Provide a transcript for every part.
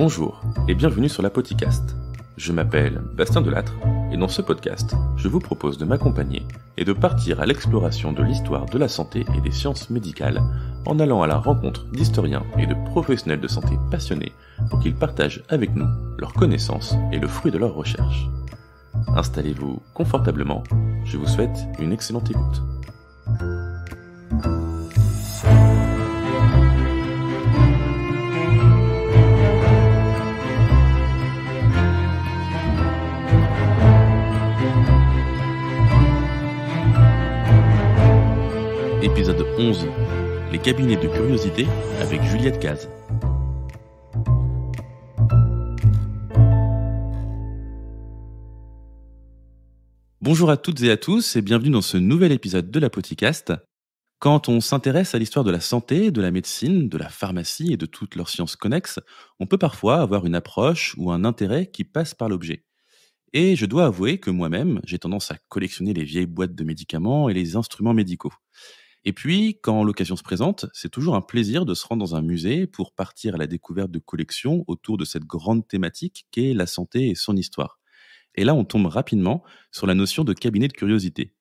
Bonjour et bienvenue sur l'Apoticast. Je m'appelle Bastien Delattre et dans ce podcast, je vous propose de m'accompagner et de partir à l'exploration de l'histoire de la santé et des sciences médicales en allant à la rencontre d'historiens et de professionnels de santé passionnés pour qu'ils partagent avec nous leurs connaissances et le fruit de leurs recherches. Installez-vous confortablement, je vous souhaite une excellente écoute. épisode 11, les cabinets de curiosité avec Juliette Caz. Bonjour à toutes et à tous et bienvenue dans ce nouvel épisode de la Quand on s'intéresse à l'histoire de la santé, de la médecine, de la pharmacie et de toutes leurs sciences connexes, on peut parfois avoir une approche ou un intérêt qui passe par l'objet. Et je dois avouer que moi-même, j'ai tendance à collectionner les vieilles boîtes de médicaments et les instruments médicaux. Et puis, quand l'occasion se présente, c'est toujours un plaisir de se rendre dans un musée pour partir à la découverte de collections autour de cette grande thématique qu'est la santé et son histoire. Et là, on tombe rapidement sur la notion de cabinet de curiosité.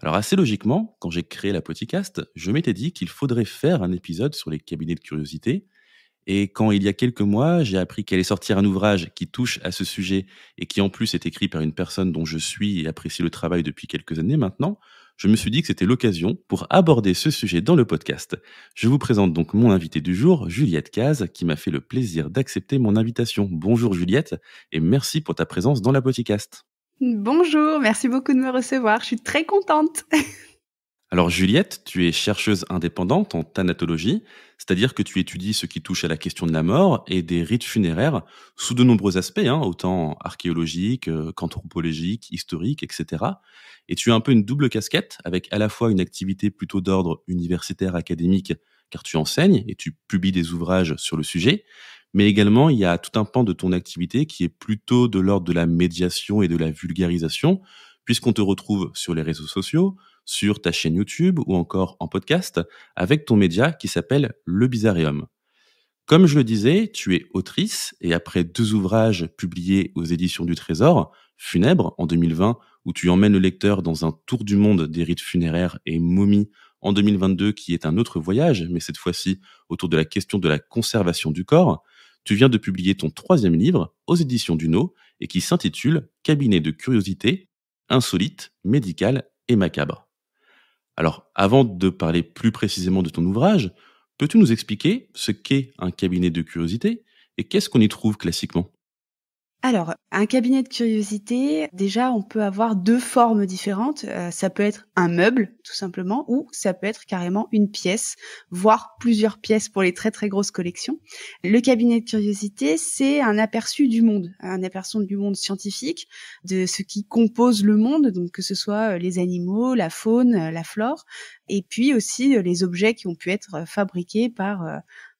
Alors assez logiquement, quand j'ai créé la podcast, je m'étais dit qu'il faudrait faire un épisode sur les cabinets de curiosité. Et quand il y a quelques mois, j'ai appris allait sortir un ouvrage qui touche à ce sujet et qui en plus est écrit par une personne dont je suis et apprécie le travail depuis quelques années maintenant, je me suis dit que c'était l'occasion pour aborder ce sujet dans le podcast. Je vous présente donc mon invité du jour, Juliette Caz, qui m'a fait le plaisir d'accepter mon invitation. Bonjour Juliette, et merci pour ta présence dans la podcast. Bonjour, merci beaucoup de me recevoir, je suis très contente. Alors Juliette, tu es chercheuse indépendante en thanatologie, c'est-à-dire que tu étudies ce qui touche à la question de la mort et des rites funéraires sous de nombreux aspects, hein, autant archéologiques euh, qu'anthropologiques, historiques, etc. Et tu as un peu une double casquette avec à la fois une activité plutôt d'ordre universitaire académique, car tu enseignes et tu publies des ouvrages sur le sujet, mais également il y a tout un pan de ton activité qui est plutôt de l'ordre de la médiation et de la vulgarisation, puisqu'on te retrouve sur les réseaux sociaux, sur ta chaîne YouTube ou encore en podcast avec ton média qui s'appelle Le Bizarrium. Comme je le disais, tu es autrice et après deux ouvrages publiés aux éditions du Trésor, Funèbre en 2020 où tu emmènes le lecteur dans un tour du monde des rites funéraires et momies en 2022 qui est un autre voyage, mais cette fois-ci autour de la question de la conservation du corps, tu viens de publier ton troisième livre aux éditions Duno et qui s'intitule Cabinet de curiosité, insolite, médical et macabre. Alors, avant de parler plus précisément de ton ouvrage, peux-tu nous expliquer ce qu'est un cabinet de curiosité et qu'est-ce qu'on y trouve classiquement alors, un cabinet de curiosité, déjà, on peut avoir deux formes différentes. Euh, ça peut être un meuble, tout simplement, ou ça peut être carrément une pièce, voire plusieurs pièces pour les très très grosses collections. Le cabinet de curiosité, c'est un aperçu du monde, un aperçu du monde scientifique, de ce qui compose le monde, donc que ce soit euh, les animaux, la faune, euh, la flore, et puis aussi les objets qui ont pu être fabriqués par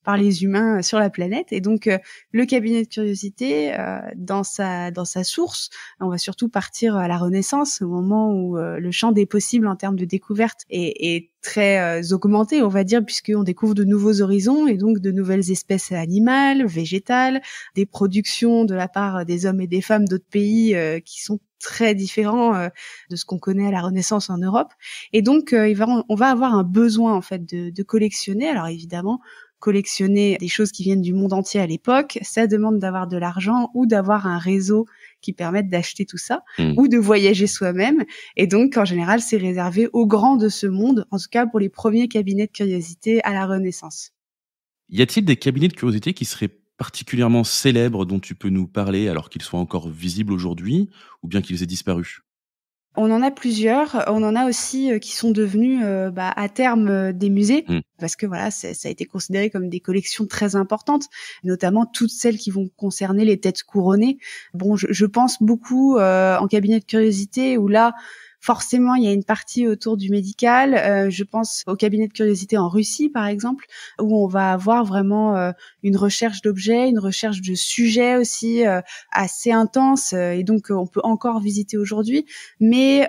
par les humains euh, sur la planète. Et donc, euh, le cabinet de curiosité, euh, dans, sa, dans sa source, on va surtout partir à la Renaissance, au moment où le champ des possibles en termes de découverte est, très augmenté, on va dire, puisqu'on découvre de nouveaux horizons et donc de nouvelles espèces animales, végétales, des productions de la part des hommes et des femmes d'autres pays qui sont très différents de ce qu'on connaît à la Renaissance en Europe. Et donc, il va, on va avoir un besoin en fait de, de collectionner. Alors évidemment, collectionner des choses qui viennent du monde entier à l'époque, ça demande d'avoir de l'argent ou d'avoir un réseau qui permette d'acheter tout ça hmm. ou de voyager soi-même. Et donc, en général, c'est réservé aux grands de ce monde, en tout cas pour les premiers cabinets de curiosité à la Renaissance. Y a-t-il des cabinets de curiosité qui seraient particulièrement célèbres dont tu peux nous parler alors qu'ils soient encore visibles aujourd'hui ou bien qu'ils aient disparu on en a plusieurs. On en a aussi euh, qui sont devenus euh, bah, à terme euh, des musées mm. parce que voilà, ça a été considéré comme des collections très importantes, notamment toutes celles qui vont concerner les têtes couronnées. Bon, je, je pense beaucoup en cabinet de curiosité où là, forcément, il y a une partie autour du médical. Euh, je pense au cabinet de curiosité en Russie, par exemple, où on va avoir vraiment euh, une recherche d'objets, une recherche de sujets aussi euh, assez intense, et donc on peut encore visiter aujourd'hui. Mais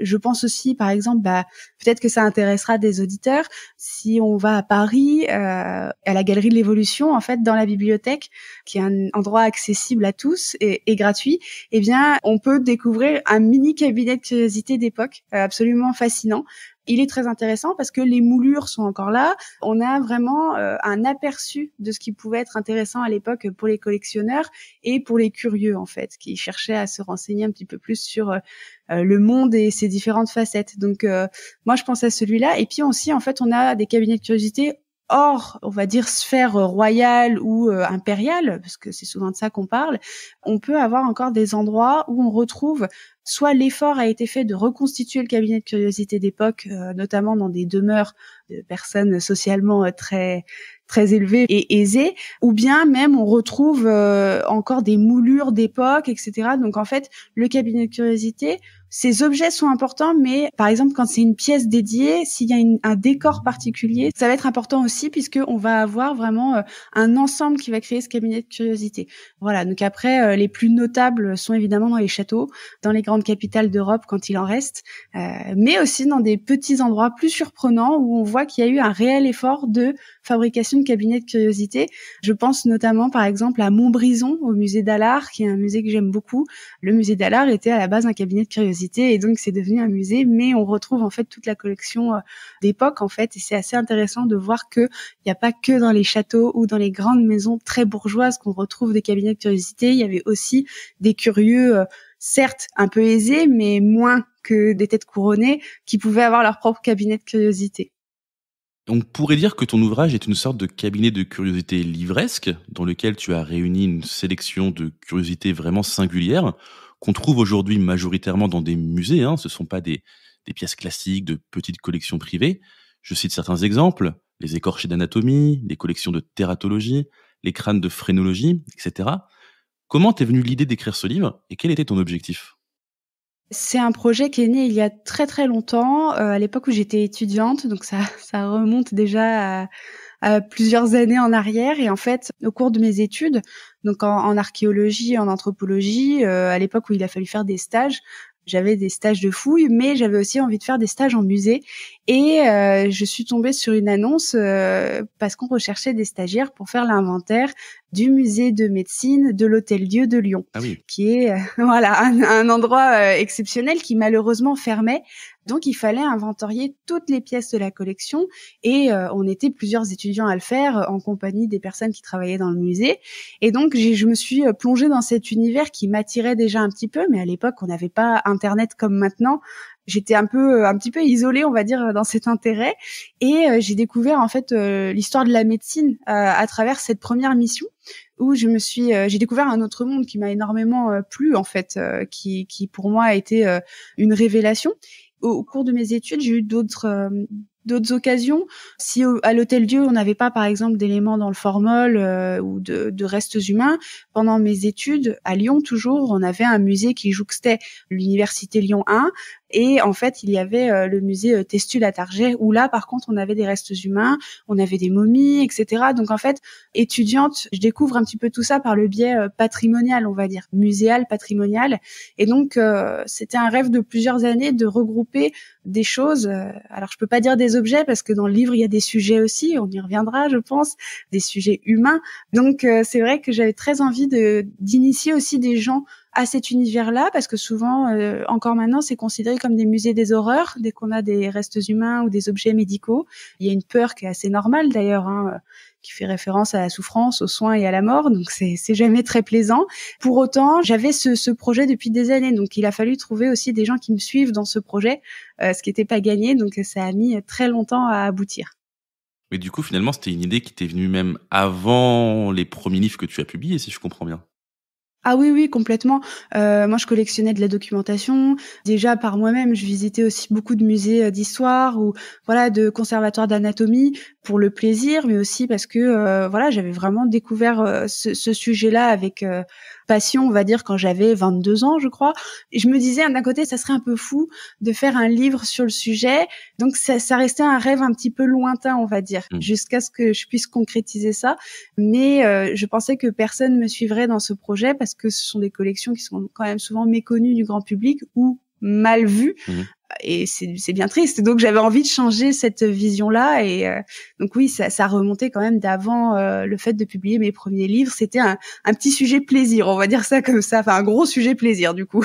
je pense aussi, par exemple, bah, Peut-être que ça intéressera des auditeurs. Si on va à Paris, euh, à la Galerie de l'Évolution, en fait, dans la bibliothèque, qui est un endroit accessible à tous et, et gratuit, eh bien, on peut découvrir un mini cabinet de curiosité d'époque, euh, absolument fascinant, il est très intéressant parce que les moulures sont encore là. On a vraiment euh, un aperçu de ce qui pouvait être intéressant à l'époque pour les collectionneurs et pour les curieux en fait, qui cherchaient à se renseigner un petit peu plus sur euh, euh, le monde et ses différentes facettes. Donc moi je pense à celui-là. Et puis aussi en fait on a des cabinets de curiosité or on va dire, sphère euh, royale ou euh, impériale, parce que c'est souvent de ça qu'on parle, on peut avoir encore des endroits où on retrouve soit l'effort a été fait de reconstituer le cabinet de curiosité d'époque, euh, notamment dans des demeures de personnes socialement très très élevé et aisé, ou bien même on retrouve euh, encore des moulures d'époque, etc. Donc en fait, le cabinet de curiosité, ces objets sont importants, mais par exemple quand c'est une pièce dédiée, s'il y a un décor particulier, ça va être important aussi puisque on va avoir vraiment euh, un ensemble qui va créer ce cabinet de curiosité. Voilà. Donc après, euh, les plus notables sont évidemment dans les châteaux, dans les grandes capitales d'Europe quand il en reste, mais aussi dans des petits endroits plus surprenants où on voit qu'il y a eu un réel effort de fabrication cabinet de curiosité. Je pense notamment par exemple à Montbrison au musée d'Allard, qui est un musée que j'aime beaucoup. Le musée d'Allard était à la base un cabinet de curiosité et donc c'est devenu un musée, mais on retrouve en fait toute la collection euh, d'époque en fait et c'est assez intéressant de voir que il n'y a pas que dans les châteaux ou dans les grandes maisons très bourgeoises qu'on retrouve des cabinets de curiosité. Il y avait aussi des curieux euh, certes un peu aisés, mais moins que des têtes couronnées, qui pouvaient avoir leur propre cabinet de curiosité. On pourrait dire que ton ouvrage est une sorte de cabinet de curiosités livresque, dans lequel tu as réuni une sélection de curiosités vraiment singulières, qu'on trouve aujourd'hui majoritairement dans des musées. Hein. Ce ne sont pas des, pièces classiques de petites collections privées. Je cite certains exemples, les écorchés d'anatomie, les collections de tératologie, les crânes de phrénologie, etc. Comment t'es venue l'idée d'écrire ce livre et quel était ton objectif c'est un projet qui est né il y a très très longtemps, euh, à l'époque où j'étais étudiante, donc ça, remonte déjà à, plusieurs années en arrière. Et en fait, au cours de mes études, donc en, archéologie, en anthropologie, euh, à l'époque où il a fallu faire des stages, j'avais des stages de fouilles, mais j'avais aussi envie de faire des stages en musée. Et euh, je suis tombée sur une annonce euh, parce qu'on recherchait des stagiaires pour faire l'inventaire du musée de médecine de l'Hôtel Dieu de Lyon, ah qui est euh, voilà un endroit exceptionnel qui malheureusement fermait donc il fallait inventorier toutes les pièces de la collection et euh, on était plusieurs étudiants à le faire euh, en compagnie des personnes qui travaillaient dans le musée. Et donc je me suis euh, plongée dans cet univers qui m'attirait déjà un petit peu, mais à l'époque on n'avait pas Internet comme maintenant j'étais un peu un petit peu isolée on va dire dans cet intérêt et j'ai découvert en fait l'histoire de la médecine à travers cette première mission où je me suis j'ai découvert un autre monde qui m'a énormément plu en fait qui qui pour moi a été une révélation au, cours de mes études, j'ai eu d'autres euh, d'autres occasions. Si euh, à l'Hôtel Dieu, on n'avait pas, par exemple, d'éléments dans le formol euh, ou de, de, restes humains, pendant mes études à Lyon, toujours, on avait un musée qui jouxtait l'université Lyon 1 et en fait, il y avait euh, le musée euh, Testu à Target, où là, par contre, on avait des restes humains, on avait des momies, etc. Donc en fait, étudiante, je découvre un petit peu tout ça par le biais euh, patrimonial, on va dire, muséal, patrimonial. Et donc, c'était un rêve de plusieurs années de regrouper des choses. Alors, je peux pas dire des objets parce que dans le livre, il y a des sujets aussi. On y reviendra, je pense, des sujets humains. Donc, c'est vrai que j'avais très envie de d'initier aussi des gens à cet univers-là, parce que souvent, euh, encore maintenant, c'est considéré comme des musées des horreurs, dès qu'on a des restes humains ou des objets médicaux. Il y a une peur qui est assez normale d'ailleurs, hein, qui fait référence à la souffrance, aux soins et à la mort, donc c'est jamais très plaisant. Pour autant, j'avais ce, projet depuis des années, donc il a fallu trouver aussi des gens qui me suivent dans ce projet, euh, ce qui n'était pas gagné, donc ça a mis très longtemps à aboutir. Mais du coup, finalement, c'était une idée qui t'est venue même avant les premiers livres que tu as publiés, si je comprends bien. Ah oui, oui, complètement. Euh, moi, je collectionnais de la documentation. Déjà, par moi-même, je visitais aussi beaucoup de musées euh, d'histoire ou voilà de conservatoires d'anatomie pour le plaisir, mais aussi parce que euh, voilà, j'avais vraiment découvert euh, ce, sujet-là avec passion, on va dire, quand j'avais 22 ans, je crois. Et je me disais, d'un côté, ça serait un peu fou de faire un livre sur le sujet. Donc, ça, restait un rêve un petit peu lointain, on va dire, hmm. jusqu'à ce que je puisse concrétiser ça. Mais je pensais que personne me suivrait dans ce projet parce que ce sont des collections qui sont quand même souvent méconnues du grand public ou mal vues. Mhm. Et c'est bien triste. Donc j'avais envie de changer cette vision-là. Et euh, donc oui, ça, ça, remontait quand même d'avant euh, le fait de publier mes premiers livres. C'était un, un petit sujet plaisir, on va dire ça comme ça. Enfin, un gros sujet plaisir du coup.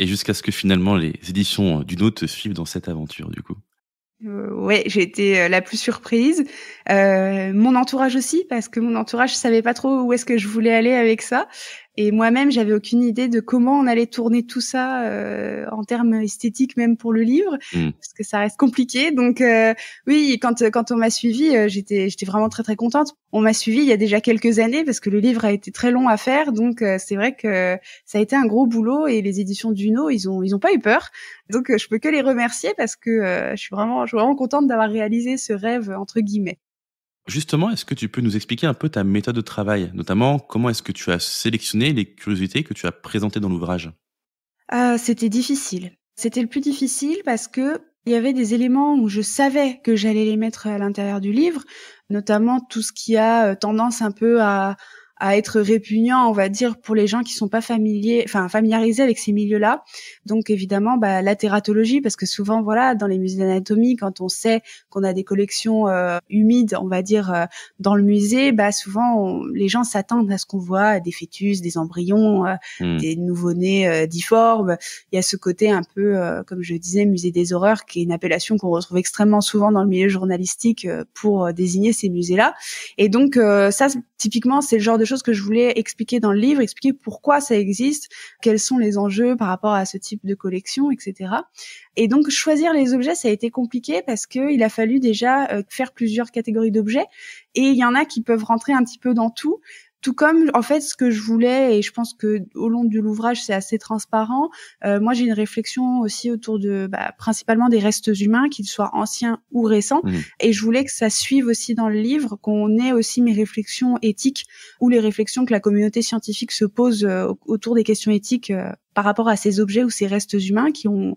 Et jusqu'à ce que finalement les éditions euh, d'une autre suivent dans cette aventure du coup. Oui, ouais, j'ai été la plus surprise. mon entourage aussi, parce que mon entourage savait pas trop où est-ce que je voulais aller avec ça. Et moi-même, j'avais aucune idée de comment on allait tourner tout ça euh, en termes esthétiques, même pour le livre, mm. parce que ça reste compliqué. Donc euh, oui, quand quand on m'a suivi, euh, j'étais j'étais vraiment très très contente. On m'a suivi il y a déjà quelques années parce que le livre a été très long à faire, donc c'est vrai que ça a été un gros boulot et les éditions Duno, ils ont ils ont pas eu peur. Donc je peux que les remercier parce que je suis vraiment je suis vraiment contente d'avoir réalisé ce rêve entre guillemets. Justement, est-ce que tu peux nous expliquer un peu ta méthode de travail, notamment comment est-ce que tu as sélectionné les curiosités que tu as présentées dans l'ouvrage euh, C'était difficile. C'était le plus difficile parce que il y avait des éléments où je savais que j'allais les mettre à l'intérieur du livre, notamment tout ce qui a euh, tendance un peu à, à être répugnant, on va dire, pour les gens qui sont pas familiers, enfin familiarisés avec ces milieux-là. Donc évidemment, bah, la tératologie, parce que souvent, voilà, dans les musées d'anatomie, quand on sait qu'on a des collections euh, humides, on va dire, euh, dans le musée, bah souvent les gens s'attendent à ce qu'on voit des fœtus, des embryons, euh, hmm. des nouveau-nés difformes. Il y a ce côté un peu, comme je disais, musée des horreurs, qui est une appellation qu'on retrouve extrêmement souvent dans le milieu journalistique pour désigner ces musées-là. Et donc ça, typiquement, c'est le genre de que je voulais expliquer dans le livre, expliquer pourquoi ça existe, quels sont les enjeux par rapport à ce type de collection, etc. Et donc choisir les objets, ça a été compliqué parce qu'il a fallu déjà euh, faire plusieurs catégories d'objets et il y en a qui peuvent rentrer un petit peu dans tout. Tout comme, en fait, ce que je voulais, et je pense que au long de l'ouvrage, c'est assez transparent. Euh, moi, j'ai une réflexion aussi autour de, bah, principalement des restes humains, qu'ils soient anciens ou récents, mmh. et je voulais que ça suive aussi dans le livre, qu'on ait aussi mes réflexions éthiques ou les réflexions que la communauté scientifique se pose euh, autour des questions éthiques euh, par rapport à ces objets ou ces restes humains qui ont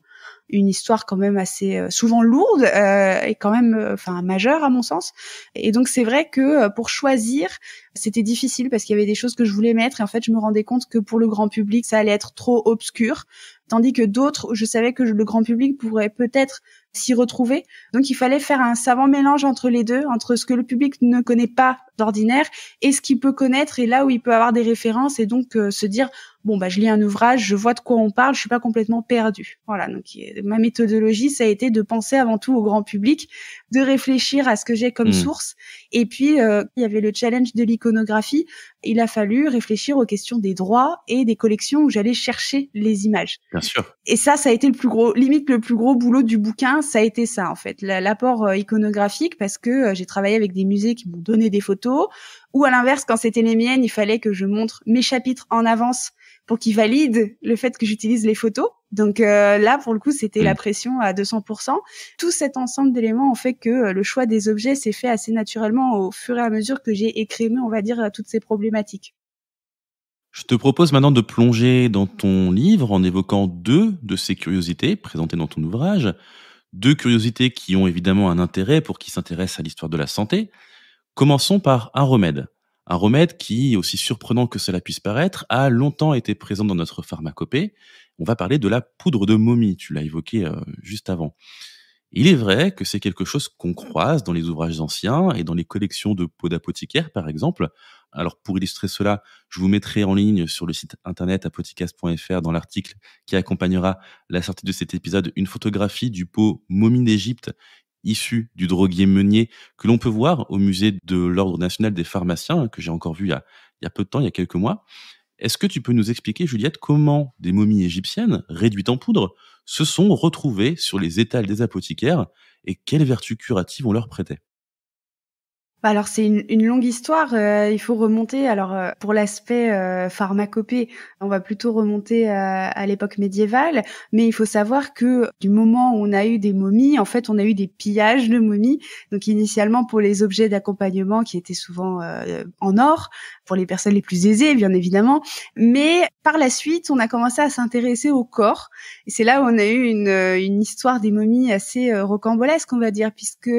une histoire quand même assez euh, souvent lourde euh, et quand même euh, enfin majeure à mon sens. Et donc c'est vrai que pour choisir, c'était difficile parce qu'il y avait des choses que je voulais mettre et en fait je me rendais compte que pour le grand public ça allait être trop obscur, tandis que d'autres je savais que le grand public pourrait peut-être s'y retrouver. Donc il fallait faire un savant mélange entre les deux, entre ce que le public ne connaît pas d'ordinaire et ce qu'il peut connaître et là où il peut avoir des références et donc euh, se dire bon bah je lis un ouvrage, je vois de quoi on parle, je suis pas complètement perdu. Voilà, donc ma méthodologie ça a été de penser avant tout au grand public, de réfléchir à ce que j'ai comme hmm. source et puis euh, il y avait le challenge de l'iconographie, il a fallu réfléchir aux questions des droits et des collections où j'allais chercher les images. Bien sûr. Et ça ça a été le plus gros limite le plus gros boulot du bouquin, ça a été ça en fait, l'apport euh, iconographique parce que j'ai travaillé avec des musées qui m'ont donné des photos ou à l'inverse, quand c'était les miennes, il fallait que je montre mes chapitres en avance pour qu'ils valident le fait que j'utilise les photos. Donc euh, là, pour le coup, c'était la pression à 200%. Tout cet ensemble d'éléments ont fait que euh, le choix des objets s'est fait assez naturellement au fur et à mesure que j'ai écrémé, on va dire, euh, toutes ces problématiques. Je te propose maintenant de plonger dans ton livre en évoquant deux de ces curiosités présentées dans ton ouvrage. Deux curiosités qui ont évidemment un intérêt pour qui s'intéresse à l'histoire de la santé, Commençons par un remède. Un remède qui, aussi surprenant que cela puisse paraître, a longtemps été présent dans notre pharmacopée. On va parler de la poudre de momie, tu l'as évoqué euh, juste avant. Il est vrai que c'est quelque chose qu'on croise dans les ouvrages anciens et dans les collections de peaux d'apothicaire, par exemple. Alors, pour illustrer cela, je vous mettrai en ligne sur le site internet apothicas.fr dans l'article qui accompagnera la sortie de cet épisode une photographie du pot momie d'Égypte Issu du droguier Meunier que l'on peut voir au musée de l'Ordre national des pharmaciens, hein, que j'ai encore vu il y, a, il peu de temps, il y a quelques mois. Est-ce que tu peux nous expliquer, Juliette, comment des momies égyptiennes, réduites en poudre, se sont retrouvées sur les étals des apothicaires et quelles vertus curatives on leur prêtait bah, alors c'est une, longue histoire. Euh, il faut remonter. Alors euh, pour l'aspect euh, pharmacopée, on va plutôt remonter à, l'époque médiévale. Mais il faut savoir que du moment où on a eu des momies, en fait, on a eu des pillages de momies. Donc initialement pour les objets d'accompagnement qui étaient souvent en or pour les personnes les plus aisées, bien évidemment. Mais par la suite, on a commencé à s'intéresser au corps. Et c'est là où on a eu une, une histoire des momies assez rocambolesque, on va dire, puisque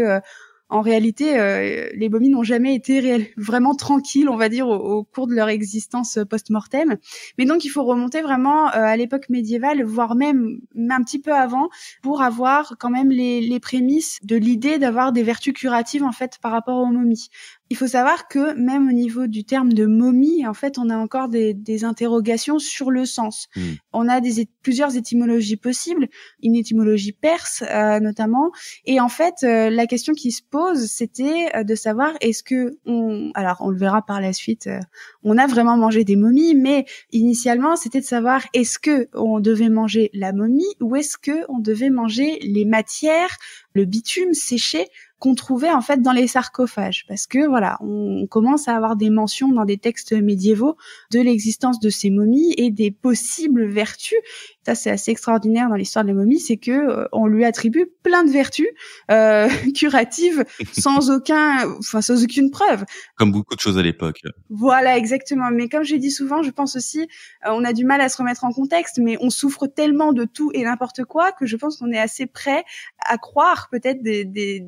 en réalité, euh, les momies n'ont jamais été vraiment tranquilles, on va dire, au, cours de leur existence euh, post-mortem. Mais donc, il faut remonter vraiment euh, à l'époque médiévale, voire même un petit peu avant, pour avoir quand même les, les prémices de l'idée d'avoir des vertus curatives en fait par rapport aux momies. Il faut savoir que même au niveau du terme de momie, en fait, on a encore des, des interrogations sur le sens. Hmm. On a des, plusieurs étymologies possibles, une étymologie perse euh, notamment, et en fait, euh, la question qui se pose, c'était euh, de savoir est-ce que on, alors on le verra par la suite, on a vraiment mangé des momies, mais initialement, c'était de savoir est-ce que on devait manger la momie ou est-ce que on devait manger les matières, le bitume séché qu'on trouvait en fait dans les sarcophages parce que voilà, on commence à avoir des mentions dans des textes médiévaux de l'existence de ces momies et des possibles vertus. Ça c'est assez extraordinaire dans l'histoire des momies, c'est que euh, on lui attribue plein de vertus euh, curatives sans aucun enfin sans aucune preuve. Comme beaucoup de choses à l'époque. Voilà, exactement, mais comme j'ai dit souvent, je pense aussi euh, on a du mal à se remettre en contexte mais on souffre tellement de tout et n'importe quoi que je pense qu'on est assez prêt à croire peut-être des, des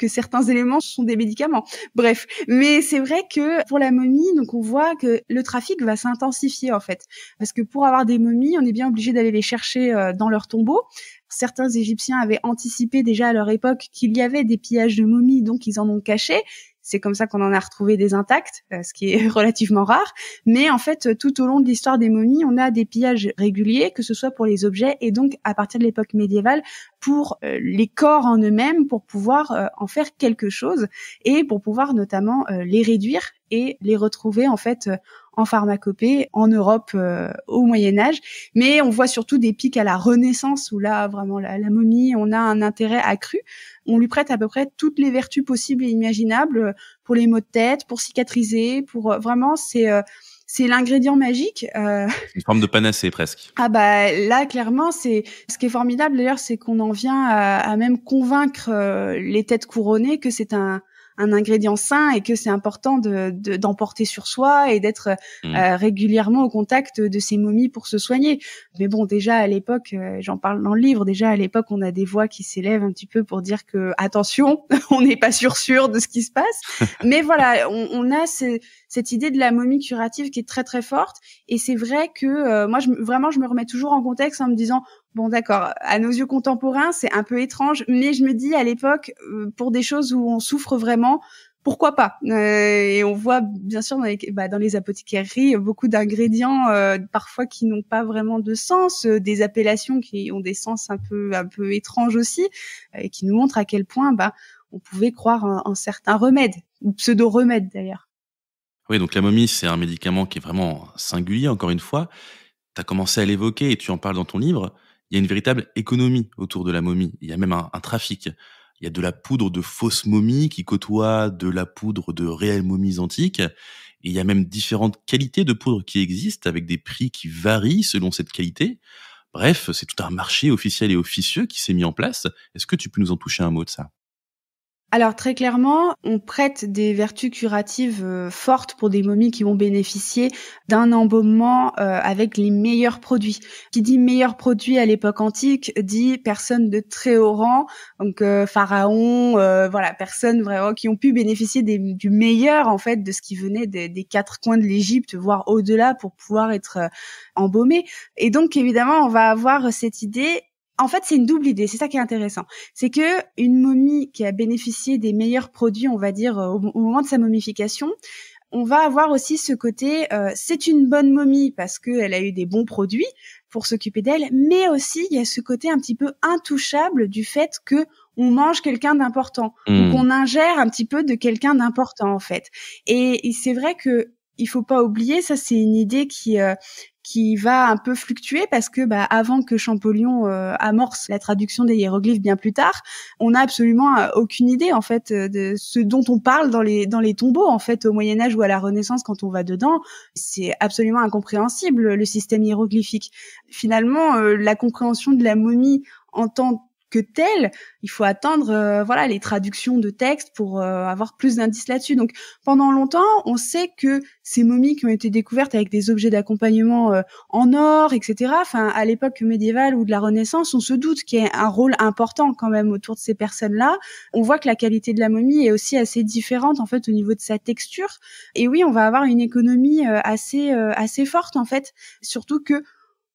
que certains éléments sont des médicaments. Bref, mais c'est vrai que pour la momie, donc on voit que le trafic va s'intensifier en fait, parce que pour avoir des momies, on est bien obligé d'aller les chercher euh, dans leur tombeau. Certains Égyptiens avaient anticipé déjà à leur époque qu'il y avait des pillages de momies, donc ils en ont caché. C'est comme ça qu'on en a retrouvé des intacts, euh, ce qui est relativement rare. Mais en fait, euh, tout au long de l'histoire des momies, on a des pillages réguliers, que ce soit pour les objets et donc à partir de l'époque médiévale pour euh, les corps en eux-mêmes, pour pouvoir en faire quelque chose et pour pouvoir notamment les réduire et les retrouver en fait en pharmacopée en Europe euh, au Moyen Âge, mais on voit surtout des pics à la Renaissance où là vraiment la, momie, on a un intérêt accru. On lui prête à peu près toutes les vertus possibles et imaginables euh, pour les maux de tête, pour cicatriser, pour euh, vraiment c'est c'est l'ingrédient magique. Euh... Une forme de panacée presque. Ah bah là clairement c'est ce qui est formidable d'ailleurs c'est qu'on en vient à, à même convaincre les têtes couronnées que c'est un un ingrédient sain et que c'est important de d'emporter sur soi et d'être euh, mm. euh, régulièrement au contact de ces momies pour se soigner. Mais bon, déjà à l'époque, euh, j'en parle dans le livre, déjà à l'époque, on a des voix qui s'élèvent un petit peu pour dire que attention, on n'est pas sûr sûr de ce qui se passe. Mais voilà, on, on a cette idée de la momie curative qui est très très forte et c'est vrai que moi je, vraiment je me remets toujours en contexte en me disant Bon, d'accord. À nos yeux contemporains, c'est un peu étrange, mais je me dis à l'époque, euh, pour des choses où on souffre vraiment, pourquoi pas euh, Et on voit bien sûr dans les, bah, beaucoup d'ingrédients euh, parfois qui n'ont pas vraiment de sens, des appellations qui ont des sens un peu un peu étranges aussi, et qui nous montrent à quel point bah on pouvait croire en, en certains remèdes ou pseudo remèdes d'ailleurs. Oui, donc la momie, c'est un médicament qui est vraiment singulier. Encore une fois, tu as commencé à l'évoquer et tu en parles dans ton livre il y a une véritable économie autour de la momie. Il y a même un, trafic. Il y a de la poudre de fausses momies qui côtoie de la poudre de réelles momies antiques. Et il y a même différentes qualités de poudre qui existent avec des prix qui varient selon cette qualité. Bref, c'est tout un marché officiel et officieux qui s'est mis en place. Est-ce que tu peux nous en toucher un mot de ça alors très clairement, on prête des vertus curatives euh, fortes pour des momies qui vont bénéficier d'un embaumement euh, avec les meilleurs produits. Qui dit meilleurs produits à l'époque antique dit personnes de très haut rang, donc euh, pharaons, voilà, personnes vraiment qui ont pu bénéficier du meilleur en fait de ce qui venait des, quatre coins de l'Égypte, voire au-delà, pour pouvoir être embaumé. Et donc évidemment, on va avoir cette idée en fait, c'est une double idée. C'est ça qui est intéressant. C'est que une momie qui a bénéficié des meilleurs produits, on va dire, euh, au, moment de sa momification, on va avoir aussi ce côté, euh, c'est une bonne momie parce qu'elle a eu des bons produits pour s'occuper d'elle, mais aussi il y a ce côté un petit peu intouchable du fait que on mange quelqu'un d'important, qu'on hmm. ingère un petit peu de quelqu'un d'important en fait. et c'est vrai que il faut pas oublier, ça c'est une idée qui euh, qui va un peu fluctuer parce que bah, avant que Champollion euh, amorce la traduction des hiéroglyphes bien plus tard, on n'a absolument euh, aucune idée en fait de ce dont on parle dans les dans les tombeaux en fait au Moyen Âge ou à la Renaissance quand on va dedans, c'est absolument incompréhensible le système hiéroglyphique. Finalement, la compréhension de la momie en tant que tel. Il faut attendre euh, voilà les traductions de textes pour euh, avoir plus d'indices là-dessus. Donc pendant longtemps, on sait que ces momies qui ont été découvertes avec des objets d'accompagnement euh, en or, etc. Enfin, à l'époque médiévale ou de la Renaissance, on se doute qu'il y a un rôle important quand même autour de ces personnes-là. On voit que la qualité de la momie est aussi assez différente en fait au niveau de sa texture. Et oui, on va avoir une économie assez assez forte en fait, surtout que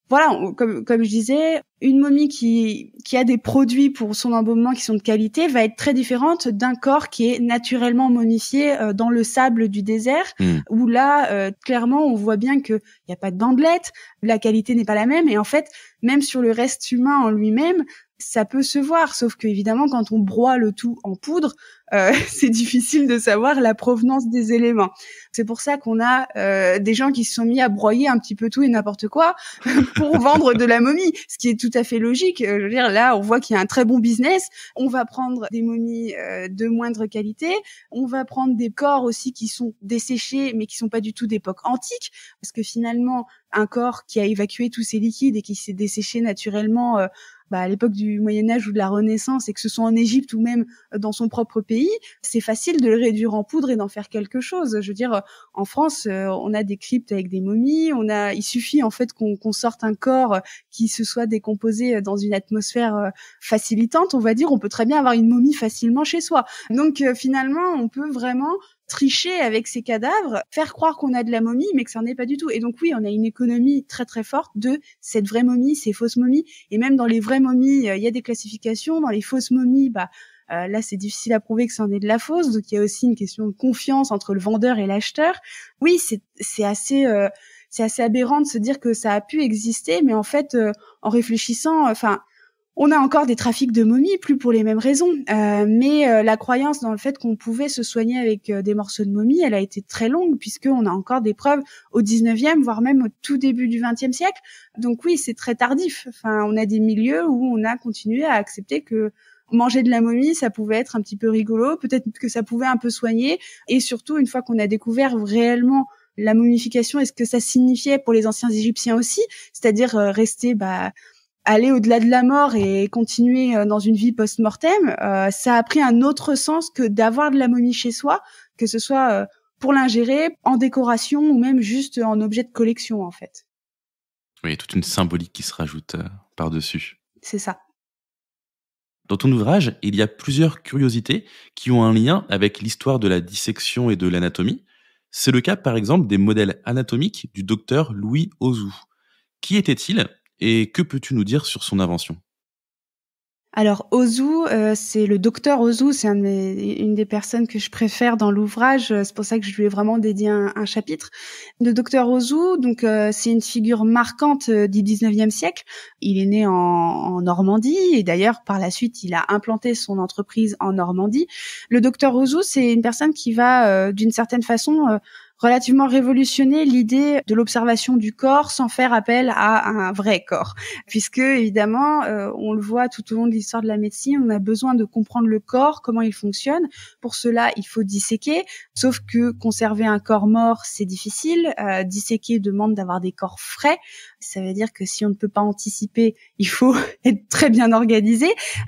voilà, comme, comme je disais, une momie qui, a des produits pour son embaumement qui sont de qualité va être très différente d'un corps qui est naturellement momifié euh, dans le sable du désert, hmm. où là, euh, clairement, on voit bien qu'il n'y a pas de bandelette, la qualité n'est pas la même, et en fait, même sur le reste humain en lui-même, ça peut se voir, sauf que évidemment, quand on broie le tout en poudre, euh, c'est difficile de savoir la provenance des éléments. C'est pour ça qu'on a euh, des gens qui se sont mis à broyer un petit peu tout et n'importe quoi pour vendre de la momie, ce qui est tout à fait logique. Euh, je veux dire, là, on voit qu'il y a un très bon business. On va prendre des momies de moindre qualité, on va prendre des corps aussi qui sont desséchés, mais qui sont pas du tout d'époque antique, parce que finalement, un corps qui a évacué tous ses liquides et qui s'est desséché naturellement bah, à l'époque du Moyen Âge ou de la Renaissance, et que ce soit en Égypte ou même euh, dans son propre pays, c'est facile de le réduire en poudre et d'en faire quelque chose. Je veux dire, euh, en France, euh, on a des cryptes avec des momies, on a, il suffit en fait qu'on sorte un corps qui se soit décomposé dans une atmosphère facilitante, on va dire, on peut très bien avoir une momie facilement chez soi. Donc finalement, on peut vraiment tricher avec ces cadavres, faire croire qu'on a de la momie, mais que ça n'en est pas du tout. Et donc oui, on a une économie très très forte de cette vraie momie, ces fausses momies. Et même dans les vraies momies, euh, il y a des classifications. Dans les fausses momies, bah euh, là, c'est difficile à prouver que en est de la fausse. Donc il y a aussi une question de confiance entre le vendeur et l'acheteur. Oui, c'est assez euh, c'est assez aberrant de se dire que ça a pu exister, mais en fait, en réfléchissant, enfin on a encore des trafics de momies, plus pour les mêmes raisons, euh, mais euh, la croyance dans le fait qu'on pouvait se soigner avec euh, des morceaux de momies, elle a été très longue puisqu'on a encore des preuves au 19e, voire même au tout début du 20e siècle. Donc oui, c'est très tardif. Enfin, on a des milieux où on a continué à accepter que manger de la momie, ça pouvait être un petit peu rigolo, peut-être que ça pouvait un peu soigner, et surtout une fois qu'on a découvert réellement la momification est ce que ça signifiait pour les anciens Égyptiens aussi, c'est-à-dire rester bah, aller au-delà de la mort et continuer euh, dans une vie post-mortem, euh, ça a pris un autre sens que d'avoir de la momie chez soi, que ce soit euh, pour l'ingérer, en décoration ou même juste en objet de collection en fait. Oui, toute une symbolique qui se rajoute par-dessus. C'est ça. Dans ton ouvrage, il y a plusieurs curiosités qui ont un lien avec l'histoire de la dissection et de l'anatomie. C'est le cas par exemple des modèles anatomiques du docteur Louis Ozou. Qui était-il et que peux-tu nous dire sur son invention alors Ozu, euh, c'est le docteur Ozu, c'est une des personnes que je préfère dans l'ouvrage. Euh, c'est pour ça que je lui ai vraiment dédié un, chapitre. Le docteur Ozu, donc euh, c'est une figure marquante du 19e siècle. Il est né en, Normandie et d'ailleurs par la suite il a implanté son entreprise en Normandie. Le docteur Ozu, c'est une personne qui va d'une certaine façon relativement révolutionner l'idée de l'observation du corps sans faire appel à un vrai corps, puisque évidemment, euh, on le voit tout au long de l'histoire de la médecine, on a besoin de comprendre le corps, comment il fonctionne. Pour cela, il faut disséquer, sauf que conserver un corps mort, c'est difficile. Euh, disséquer demande d'avoir des corps frais. Ça veut dire que si on ne peut pas anticiper, il faut être très bien organisé.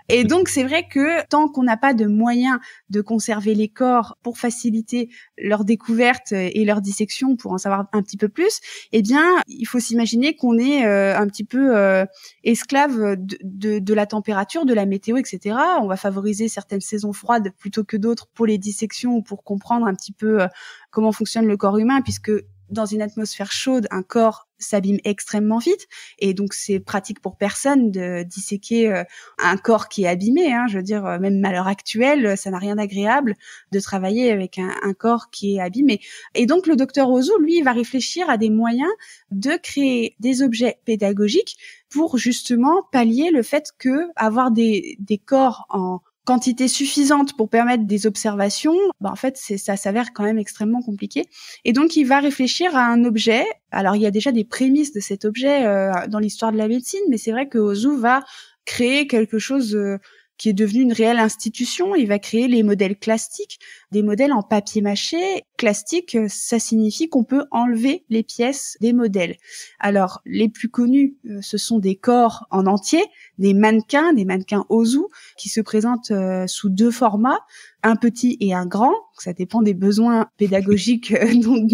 Et donc, c'est vrai que tant qu'on n'a pas de moyens de conserver les corps pour faciliter leur découverte et leur dissection pour en savoir un petit peu plus, eh bien, il faut s'imaginer qu'on est euh, un petit peu euh, esclave de, la température, de la météo, etc. On va favoriser certaines saisons froides plutôt que d'autres pour les dissections ou pour comprendre un petit peu euh, comment fonctionne le corps humain, puisque dans une atmosphère chaude, un corps s'abîme extrêmement vite et donc c'est pratique pour personne de disséquer euh, un corps qui est abîmé. Hein, je veux dire, euh, même à l'heure actuelle, euh, ça n'a rien d'agréable de travailler avec un, corps qui est abîmé. Et donc le docteur Ozu, lui, va réfléchir à des moyens de créer des objets pédagogiques pour justement pallier le fait que avoir des, des corps en quantité suffisante pour permettre des observations, bah, en fait, ça s'avère quand même extrêmement compliqué. Et donc, il va réfléchir à un objet. Alors, il y a déjà des prémices de cet objet euh, dans l'histoire de la médecine, mais c'est vrai que Ozu va créer quelque chose euh, qui est devenu une réelle institution. Il va créer les modèles classiques, des modèles en papier mâché. classique. ça signifie qu'on peut enlever les pièces des modèles. Alors, les plus connus, euh, ce sont des corps en entier, des mannequins, des mannequins Ozu, qui se présentent euh, sous deux formats, un petit et un grand. Ça dépend des besoins pédagogiques euh, dont,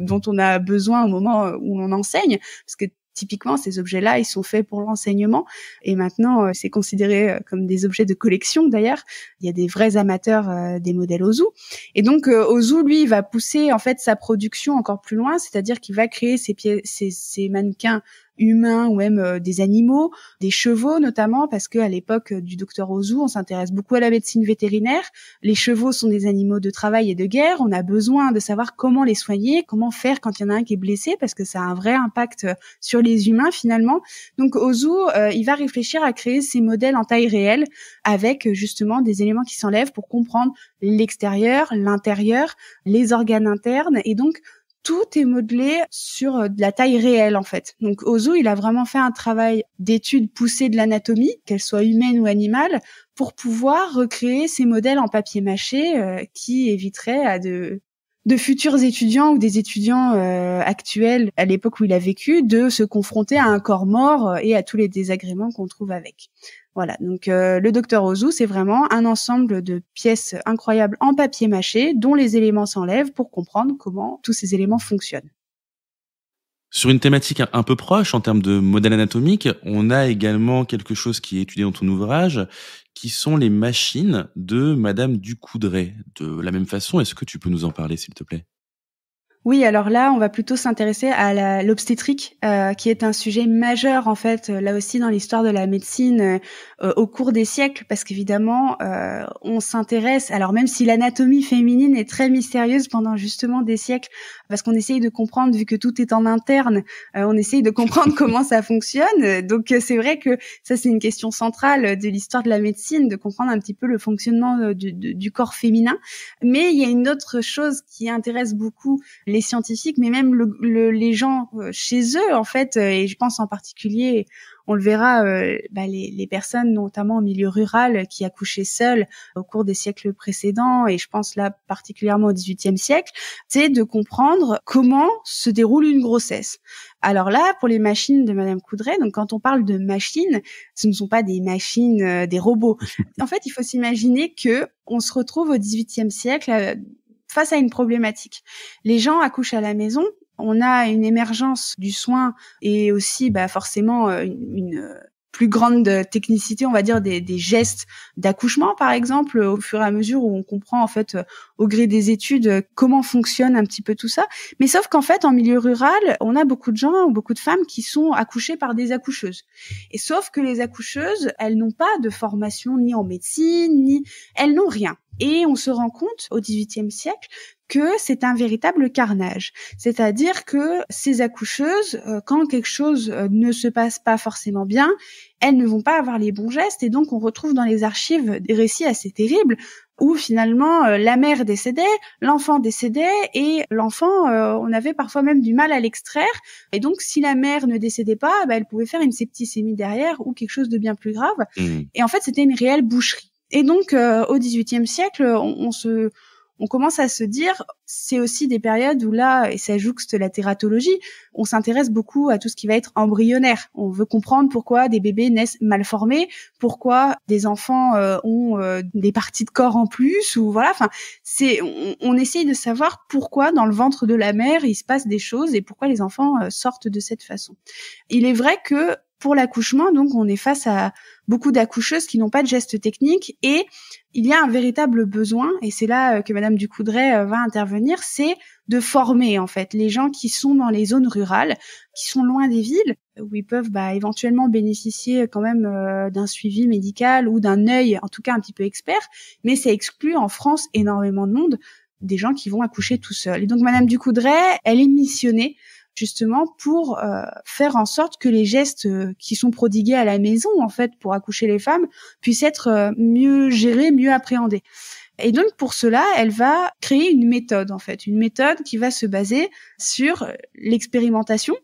dont on a besoin au moment où on enseigne, parce que Typiquement, ces objets-là, ils sont faits pour l'enseignement et maintenant, euh, c'est considéré euh, comme des objets de collection d'ailleurs. Il y a des vrais amateurs euh, des modèles Ozu. Et donc, Ozu, lui, va pousser en fait sa production encore plus loin, c'est-à-dire qu'il va créer ses, pièces, ses mannequins humains ou même euh, des animaux, des chevaux notamment, parce que à l'époque euh, du docteur Ozu, on s'intéresse beaucoup à la médecine vétérinaire. Les chevaux sont des animaux de travail et de guerre. On a besoin de savoir comment les soigner, comment faire quand il y en a un qui est blessé, parce que ça a un vrai impact euh, sur les humains finalement. Donc Ozu, il va réfléchir à créer ces modèles en taille réelle avec justement des éléments qui s'enlèvent pour comprendre l'extérieur, l'intérieur, les organes internes et donc tout est modelé sur euh, de la taille réelle en fait. Donc Ozu, il a vraiment fait un travail d'étude poussée de l'anatomie, qu'elle soit humaine ou animale, pour pouvoir recréer ces modèles en papier mâché euh, qui éviteraient à de futurs étudiants ou des étudiants euh, actuels à l'époque où il a vécu de se confronter à un corps mort et à tous les désagréments qu'on trouve avec. Voilà, donc euh, le docteur Ozu, c'est vraiment un ensemble de pièces incroyables en papier mâché dont les éléments s'enlèvent pour comprendre comment tous ces éléments fonctionnent. Sur une thématique un peu proche en termes de modèle anatomique, on a également quelque chose qui est étudié dans ton ouvrage, qui sont les machines de Madame Ducoudray. De la même façon, est-ce que tu peux nous en parler, s'il te plaît oui, alors là, on va plutôt s'intéresser à l'obstétrique, euh, qui est un sujet majeur en fait, euh, là aussi dans l'histoire de la médecine euh, au cours des siècles, parce qu'évidemment, on s'intéresse. Alors même si l'anatomie féminine est très mystérieuse pendant justement des siècles, parce qu'on essaye de comprendre, vu que tout est en interne, euh, on essaye de comprendre comment ça fonctionne. Donc euh, c'est vrai que ça, c'est une question centrale euh, de l'histoire de la médecine, de comprendre un petit peu le fonctionnement du, corps féminin. Mais il y a une autre chose qui intéresse beaucoup les scientifiques, mais même les gens chez eux, en fait, et je pense en particulier on le verra, euh, bah, les, personnes, notamment au milieu rural, qui accouchaient seules au cours des siècles précédents, et je pense là particulièrement au XVIIIe siècle, c'est de comprendre comment se déroule une grossesse. Alors là, pour les machines de Madame Coudray, donc quand on parle de machines, ce ne sont pas des machines, euh, des robots. En fait, il faut s'imaginer que on se retrouve au XVIIIe siècle. Euh, face à une problématique. Les gens accouchent à la maison, on a une émergence du soin et aussi bah, forcément euh, une, euh, plus grande technicité, on va dire, des, gestes d'accouchement, par exemple, au fur et à mesure où on comprend, en fait, euh, au gré des études, comment fonctionne un petit peu tout ça. Mais sauf qu'en fait, en milieu rural, on a beaucoup de gens, ou beaucoup de femmes qui sont accouchées par des accoucheuses. Et sauf que les accoucheuses, elles n'ont pas de formation ni en médecine, ni... Elles n'ont rien. Et on se rend compte au XVIIIe siècle que c'est un véritable carnage. C'est-à-dire que ces accoucheuses, euh, quand quelque chose euh, ne se passe pas forcément bien, elles ne vont pas avoir les bons gestes et donc on retrouve dans les archives des récits assez terribles où finalement euh, la mère décédait, l'enfant décédait et l'enfant, on avait parfois même du mal à l'extraire. Et donc si la mère ne décédait pas, bah, elle pouvait faire une septicémie derrière ou quelque chose de bien plus grave. Mmh. Et en fait, c'était une réelle boucherie. Et donc, euh, au XVIIIe siècle, on, se, on commence à se dire, c'est aussi des périodes où là, et ça jouxte la tératologie, on s'intéresse beaucoup à tout ce qui va être embryonnaire. On veut comprendre pourquoi des bébés naissent mal formés, pourquoi des enfants euh, ont euh, des parties de corps en plus, ou voilà. Enfin, c'est, on, on, essaye de savoir pourquoi dans le ventre de la mère il se passe des choses et pourquoi les enfants euh, sortent de cette façon. Il est vrai que pour l'accouchement, donc on est face à beaucoup d'accoucheuses qui n'ont pas de gestes techniques et il y a un véritable besoin, et c'est là euh, que Madame Ducoudray euh, va intervenir, c'est de former en fait les gens qui sont dans les zones rurales, qui sont loin des villes, où ils peuvent bah, éventuellement bénéficier euh, quand même d'un suivi médical ou d'un œil, en tout cas un petit peu expert, mais ça exclut en France énormément de monde des gens qui vont accoucher tout seuls. Et donc Madame Ducoudray, elle est missionnée justement pour euh, faire en sorte que les gestes euh, qui sont prodigués à la maison, en fait, pour accoucher les femmes, puissent être euh, mieux gérés, mieux appréhendés. Et donc pour cela, elle va créer une méthode en fait, une méthode qui va se baser sur l'expérimentation,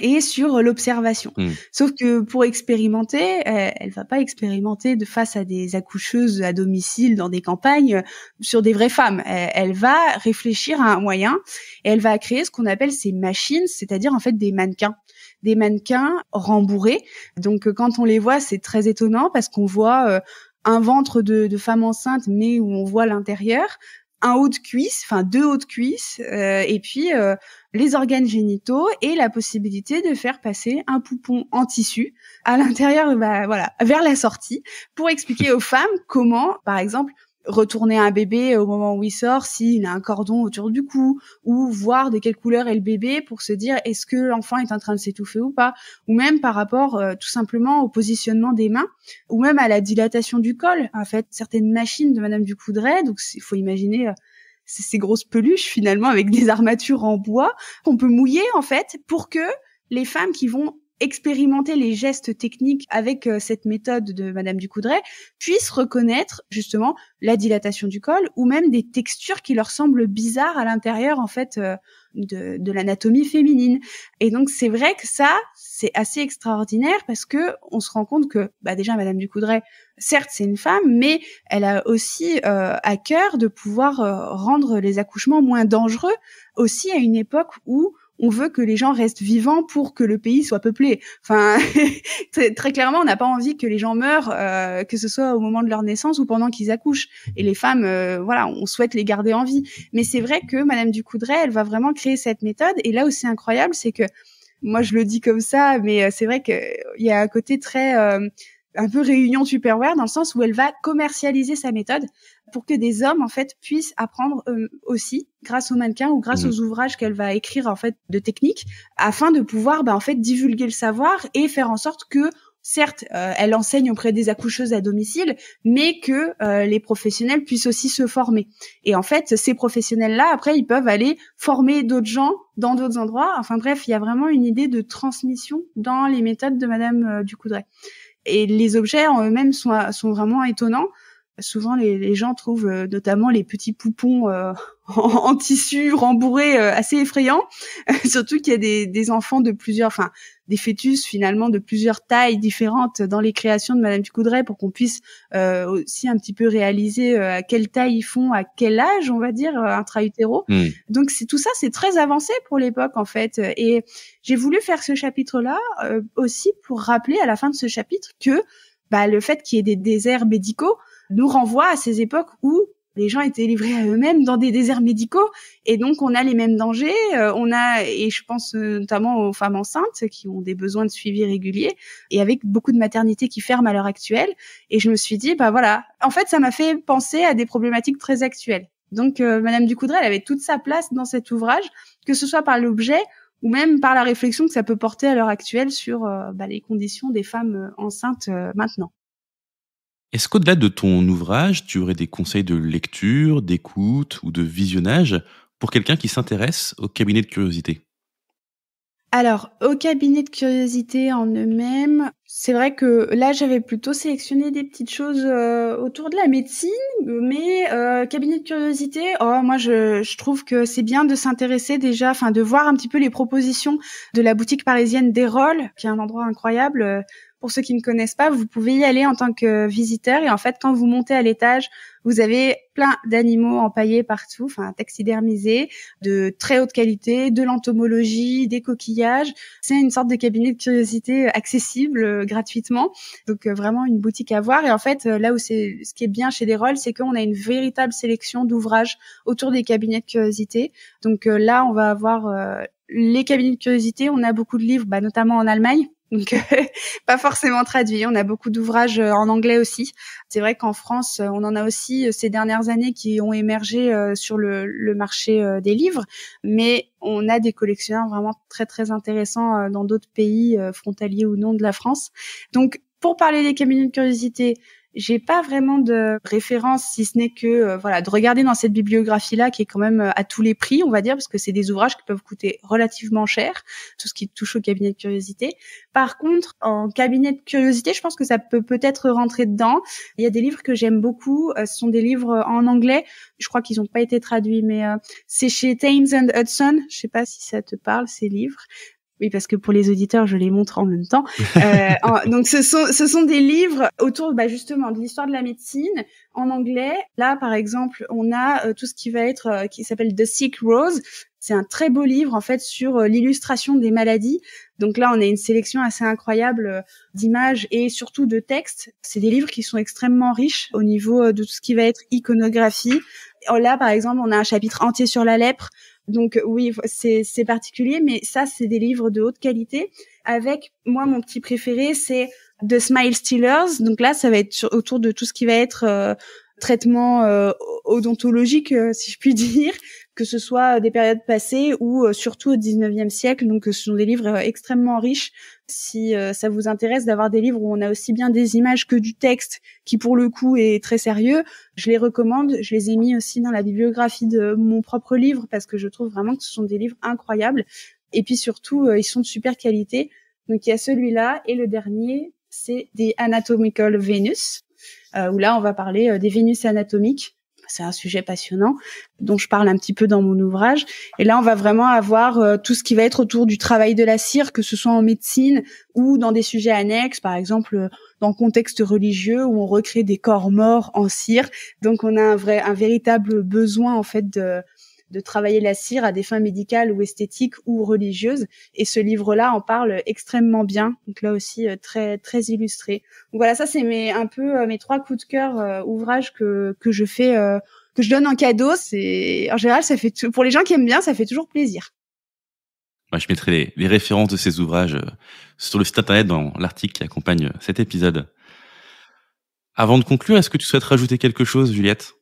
et sur l'observation. Hmm. Sauf que pour expérimenter, euh, elle, va pas expérimenter de face à des accoucheuses à domicile dans des campagnes sur des vraies femmes. Euh, elle, va réfléchir à un moyen et elle va créer ce qu'on appelle ces machines, c'est-à-dire en fait des mannequins des mannequins rembourrés. Donc euh, quand on les voit, c'est très étonnant parce qu'on voit un ventre de, de, femme enceinte, mais où on voit l'intérieur, un haut de cuisse, enfin deux hauts de cuisse, euh, et puis euh, les organes génitaux et la possibilité de faire passer un poupon en tissu à l'intérieur, bah, voilà, vers la sortie, pour expliquer aux femmes comment, par exemple, retourner un bébé au moment où il sort s'il a un cordon autour du cou ou voir de quelle couleur est le bébé pour se dire est-ce que l'enfant est en train de s'étouffer ou pas ou même par rapport euh, tout simplement au positionnement des mains ou même à la dilatation du col en fait certaines machines de madame Ducoudray donc il faut imaginer euh, ces grosses peluches finalement avec des armatures en bois qu'on peut mouiller en fait pour que les femmes qui vont expérimenter les gestes techniques avec euh, cette méthode de Madame Ducoudray puisse reconnaître justement la dilatation du col ou même des textures qui leur semblent bizarres à l'intérieur en fait euh, de, l'anatomie féminine. Et donc c'est vrai que ça c'est assez extraordinaire parce que on se rend compte que bah déjà Madame Ducoudray certes c'est une femme mais elle a aussi euh, à cœur de pouvoir rendre les accouchements moins dangereux aussi à une époque où on veut que les gens restent vivants pour que le pays soit peuplé. Enfin, très, clairement, on n'a pas envie que les gens meurent, euh, que ce soit au moment de leur naissance ou pendant qu'ils accouchent. Et les femmes, euh, voilà, on souhaite les garder en vie. Mais c'est vrai que Madame Ducoudray, elle va vraiment créer cette méthode. Et là où c'est incroyable, c'est que moi je le dis comme ça, mais euh, c'est vrai qu'il y a un côté très un peu réunion superware dans le sens où elle va commercialiser sa méthode pour que des hommes en fait puissent apprendre euh, aussi grâce aux mannequins ou grâce mmh. aux ouvrages qu'elle va écrire en fait de technique afin de pouvoir bah, en fait divulguer le savoir et faire en sorte que certes, euh, elle enseigne auprès des accoucheuses à domicile, mais que euh, les professionnels puissent aussi se former. Et en fait, ces professionnels-là, après, ils peuvent aller former d'autres gens dans d'autres endroits. Enfin bref, il y a vraiment une idée de transmission dans les méthodes de Madame Ducoudray. Et les objets en eux-mêmes sont, sont vraiment étonnants souvent les, gens trouvent euh, notamment les petits poupons euh, en, tissu rembourré euh, assez effrayants, surtout qu'il y a des, enfants de plusieurs, enfin des fœtus finalement de plusieurs tailles différentes dans les créations de Madame Ducoudray pour qu'on puisse aussi un petit peu réaliser à quelle taille ils font, à quel âge on va dire intra-utéro. Hmm. Donc c'est tout ça, c'est très avancé pour l'époque en fait. Et j'ai voulu faire ce chapitre-là aussi pour rappeler à la fin de ce chapitre que bah, le fait qu'il y ait des déserts médicaux, nous renvoie à ces époques où les gens étaient livrés à eux-mêmes dans des déserts médicaux et donc on a les mêmes dangers. Euh, on a et je pense euh, notamment aux femmes enceintes qui ont des besoins de suivi réguliers et avec beaucoup de maternités qui ferment à l'heure actuelle. Et je me suis dit bah voilà, en fait ça m'a fait penser à des problématiques très actuelles. Donc euh, Madame Ducoudray avait toute sa place dans cet ouvrage, que ce soit par l'objet ou même par la réflexion que ça peut porter à l'heure actuelle sur bah, les conditions des femmes enceintes maintenant. Est-ce qu'au-delà de ton ouvrage, tu aurais des conseils de lecture, d'écoute ou de visionnage pour quelqu'un qui s'intéresse au cabinet de curiosité alors, au cabinet de curiosité en eux-mêmes, c'est vrai que là, j'avais plutôt sélectionné des petites choses euh, autour de la médecine, mais euh, cabinet de curiosité, oh, moi, je, trouve que c'est bien de s'intéresser déjà, enfin, de voir un petit peu les propositions de la boutique parisienne rôles, qui est un endroit incroyable euh, pour ceux qui ne connaissent pas, vous pouvez y aller en tant que visiteur et en fait, quand vous montez à l'étage, vous avez plein d'animaux empaillés partout, enfin taxidermisés, de très haute qualité, de l'entomologie, des coquillages. C'est une sorte de cabinet de curiosité accessible euh, gratuitement, donc euh, vraiment une boutique à voir. Et en fait, euh, là où c'est ce qui est bien chez Desrolles, c'est qu'on a une véritable sélection d'ouvrages autour des cabinets de curiosité. Donc là, on va avoir les cabinets de curiosité. On a beaucoup de livres, bah, notamment en Allemagne donc euh, pas forcément traduit. On a beaucoup d'ouvrages euh, en anglais aussi. C'est vrai qu'en France, euh, on en a aussi ces dernières années qui ont émergé sur le, marché des livres, mais on a des collectionneurs vraiment très très intéressants dans d'autres pays frontaliers ou non de la France. Donc pour parler des camions de curiosité, j'ai pas vraiment de référence si ce n'est que euh, voilà de regarder dans cette bibliographie là qui est quand même euh, à tous les prix on va dire parce que c'est des ouvrages qui peuvent coûter relativement cher tout ce qui touche au cabinet de curiosité par contre en cabinet de curiosité je pense que ça peut peut-être rentrer dedans il y a des livres que j'aime beaucoup euh, ce sont des livres en anglais je crois qu'ils n'ont pas été traduits mais c'est chez Thames and Hudson je sais pas si ça te parle ces livres oui, parce que pour les auditeurs, je les montre en même temps. Euh, donc, ce sont, ce sont des livres autour, bah, justement, de l'histoire de la médecine en anglais. Là, par exemple, on a euh, tout ce qui va être, euh, qui s'appelle The Sick Rose. C'est un très beau livre, en fait, sur l'illustration des maladies. Donc là, on a une sélection assez incroyable d'images et surtout de textes. C'est des livres qui sont extrêmement riches au niveau de tout ce qui va être iconographie. Oh, là, par exemple, on a un chapitre entier sur la lèpre. Donc oui, c'est particulier, mais ça, c'est des livres de haute qualité. Avec moi, mon petit préféré, c'est The Smile Stealers. Donc là, ça va être autour de tout ce qui va être euh, traitement euh, odontologique, euh, si je puis dire, que ce soit des périodes passées ou euh, surtout au 19e siècle. Donc euh, ce sont des livres euh, extrêmement riches. Si ça vous intéresse d'avoir des livres où on a aussi bien des images que du texte, qui pour le coup est très sérieux, je les recommande. Je les ai mis aussi dans la bibliographie de mon propre livre parce que je trouve vraiment que ce sont des livres incroyables. Et puis surtout, ils sont de super qualité. Donc il y a celui-là et le dernier, c'est des Anatomical Venus, où là on va parler des Vénus anatomiques c'est un sujet passionnant dont je parle un petit peu dans mon ouvrage. Et là, on va vraiment avoir euh, tout ce qui va être autour du travail de la cire, que ce soit en médecine ou dans des sujets annexes, par exemple euh, dans le contexte religieux où on recrée des corps morts en cire. Donc, on a un vrai, un véritable besoin en fait de de travailler la cire à des fins médicales ou esthétiques ou religieuses. Et ce livre-là en parle extrêmement bien. Donc là aussi euh, très très illustré. Donc voilà, ça c'est mes un peu euh, mes trois coups de cœur euh, ouvrages que que je fais. que je donne en cadeau, c'est en général ça fait pour les gens qui aiment bien, ça fait toujours plaisir. je mettrai les, les, références de ces ouvrages sur le site internet dans l'article qui accompagne cet épisode. Avant de conclure, est-ce que tu souhaites rajouter quelque chose, Juliette